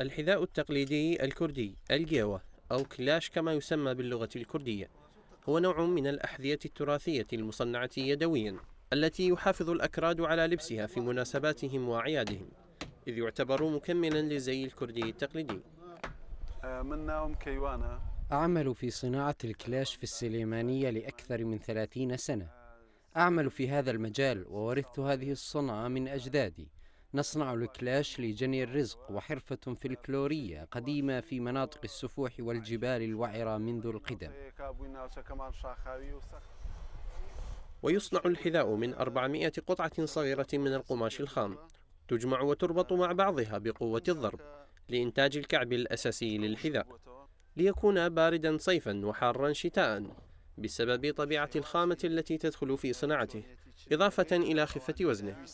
الحذاء التقليدي الكردي الجيوة أو كلاش كما يسمى باللغة الكردية هو نوع من الأحذية التراثية المصنعة يدويا التي يحافظ الأكراد على لبسها في مناسباتهم وأعيادهم إذ يعتبر مكملا للزي الكردي التقليدي آه، أعمل في صناعة الكلاش في السليمانية لأكثر من ثلاثين سنة أعمل في هذا المجال وورثت هذه الصنعة من أجدادي نصنع الكلاش لجني الرزق وحرفة فلكلورية قديمة في مناطق السفوح والجبال الوعرة منذ القدم ويصنع الحذاء من 400 قطعة صغيرة من القماش الخام تجمع وتربط مع بعضها بقوة الضرب لإنتاج الكعب الأساسي للحذاء ليكون باردا صيفا وحارا شتاء بسبب طبيعة الخامة التي تدخل في صناعته إضافة إلى خفة وزنه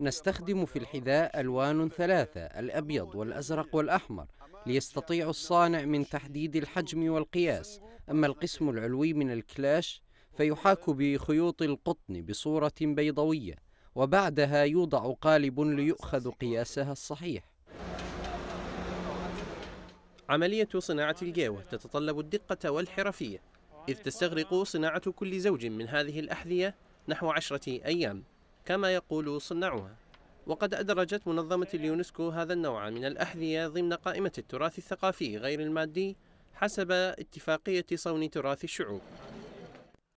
نستخدم في الحذاء ألوان ثلاثة الأبيض والأزرق والأحمر ليستطيع الصانع من تحديد الحجم والقياس أما القسم العلوي من الكلاش فيحاك بخيوط القطن بصورة بيضوية وبعدها يوضع قالب ليؤخذ قياسها الصحيح عملية صناعة الجاوة تتطلب الدقة والحرفية إذ تستغرق صناعة كل زوج من هذه الأحذية نحو عشرة أيام كما يقول صناعها وقد أدرجت منظمة اليونسكو هذا النوع من الأحذية ضمن قائمة التراث الثقافي غير المادي حسب اتفاقية صون تراث الشعوب